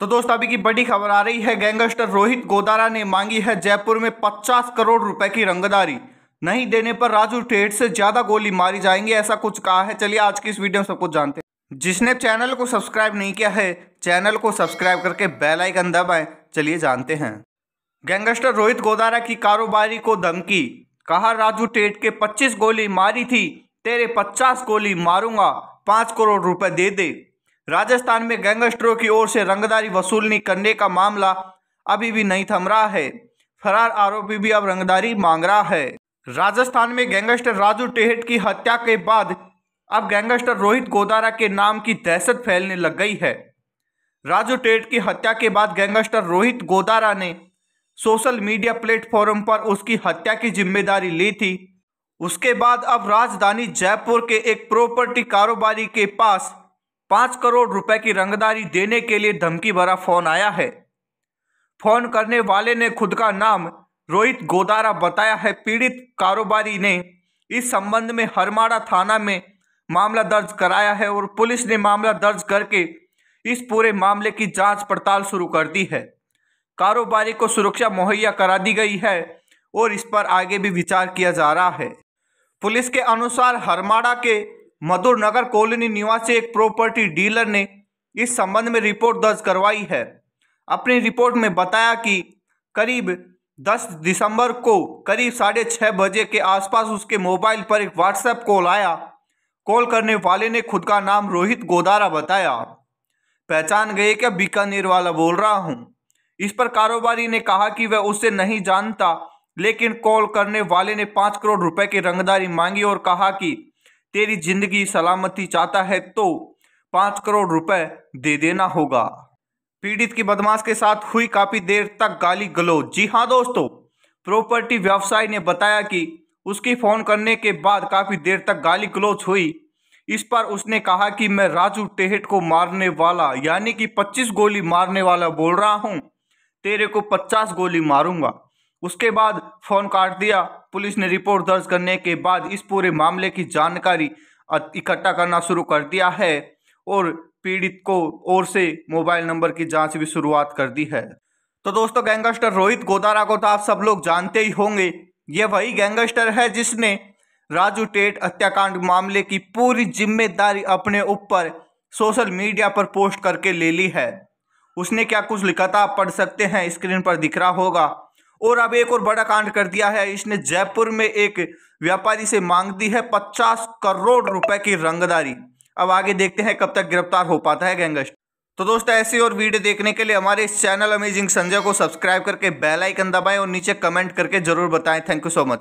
तो दोस्तों अभी की बड़ी खबर आ रही है गैंगस्टर रोहित गोदारा ने मांगी है जयपुर में 50 करोड़ रुपए की रंगदारी नहीं देने पर राजू ठेठ से ज्यादा गोली मारी जाएंगे ऐसा कुछ कहा है चलिए आज की इस वीडियो में सब कुछ जानते हैं जिसने चैनल को सब्सक्राइब नहीं किया है चैनल को सब्सक्राइब करके बेल आइकन चलिए जानते हैं गैंगस्टर रोहित गोदारा की कारोबारी को धमकी कहा राजू टेट के पच्चीस गोली मारी थी तेरे पचास गोली मारूंगा पांच करोड़ रुपए दे दे राजस्थान में गैंगस्टरों की ओर से रंगदारी वसूलनी करने का मामला अभी भी नहीं थम रहा है फरार आरोपी भी अब रंगदारी मांग रहा है राजस्थान में गैंगस्टर राजू टेहट की हत्या के बाद अब गैंगस्टर रोहित गोदारा के नाम की दहशत फैलने लग गई है राजू टेहट की हत्या के बाद गैंगस्टर रोहित गोदारा ने सोशल मीडिया प्लेटफॉर्म पर उसकी हत्या की जिम्मेदारी ली थी उसके बाद अब राजधानी जयपुर के एक प्रॉपर्टी कारोबारी के पास पांच करोड़ रुपए की रंगदारी देने के लिए धमकी भरा फोन आया है फोन करने वाले ने खुद का नाम रोहित गोदारा बताया है पीड़ित कारोबारी ने इस संबंध में हरमाड़ा थाना में मामला दर्ज कराया है और पुलिस ने मामला दर्ज करके इस पूरे मामले की जांच पड़ताल शुरू कर दी है कारोबारी को सुरक्षा मुहैया करा दी गई है और इस पर आगे भी विचार किया जा रहा है पुलिस के अनुसार हरमाड़ा के मधुर नगर कॉलोनी निवासी एक प्रॉपर्टी डीलर ने इस संबंध में रिपोर्ट दर्ज करवाई है अपनी रिपोर्ट में बताया कि करीब 10 दिसंबर को करीब साढ़े छः बजे के आसपास उसके मोबाइल पर एक व्हाट्सएप कॉल आया कॉल करने वाले ने खुद का नाम रोहित गोदारा बताया पहचान गए क्या बीकानेर वाला बोल रहा हूँ इस पर कारोबारी ने कहा कि वह उसे नहीं जानता लेकिन कॉल करने वाले ने पाँच करोड़ रुपए की रंगदारी मांगी और कहा कि तेरी जिंदगी सलामती चाहता है तो पाँच करोड़ रुपए दे देना होगा पीड़ित की बदमाश के साथ हुई काफ़ी देर तक गाली गलो जी हाँ दोस्तों प्रॉपर्टी व्यवसायी ने बताया कि उसकी फ़ोन करने के बाद काफ़ी देर तक गाली गलोच हुई इस पर उसने कहा कि मैं राजू टेहट को मारने वाला यानी कि 25 गोली मारने वाला बोल रहा हूँ तेरे को 50 गोली मारूंगा उसके बाद फ़ोन काट दिया पुलिस ने रिपोर्ट दर्ज करने के बाद इस पूरे मामले की जानकारी इकट्ठा करना शुरू कर दिया है और पीड़ित को ओर से मोबाइल नंबर की जांच भी शुरुआत कर दी है तो दोस्तों गैंगस्टर रोहित गोदारा को तो आप सब लोग जानते ही होंगे ये वही गैंगस्टर है जिसने राजू टेट हत्याकांड मामले की पूरी जिम्मेदारी अपने ऊपर सोशल मीडिया पर पोस्ट करके ले ली है उसने क्या कुछ लिखा था आप पढ़ सकते हैं स्क्रीन पर दिख रहा होगा और अब एक और बड़ा कांड कर दिया है इसने जयपुर में एक व्यापारी से मांग दी है पचास करोड़ रुपए की रंगदारी अब आगे देखते हैं कब तक गिरफ्तार हो पाता है गैंगस्टर तो दोस्तों ऐसी और वीडियो देखने के लिए हमारे इस चैनल अमेजिंग संजय को सब्सक्राइब करके बेल आइकन दबाएं और नीचे कमेंट करके जरूर बताएं थैंक यू सो मच